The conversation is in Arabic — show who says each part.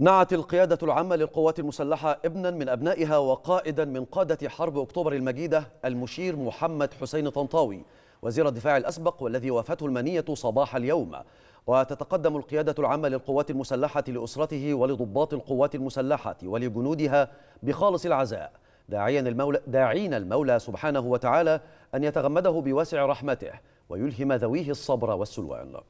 Speaker 1: نعت القيادة العامة للقوات المسلحة ابنا من أبنائها وقائدا من قادة حرب أكتوبر المجيدة المشير محمد حسين طنطاوي وزير الدفاع الأسبق والذي وافته المنية صباح اليوم وتتقدم القيادة العامة للقوات المسلحة لأسرته ولضباط القوات المسلحة ولجنودها بخالص العزاء داعيا المولى, داعين المولى سبحانه وتعالى أن يتغمده بواسع رحمته ويلهم ذويه الصبر والسلوان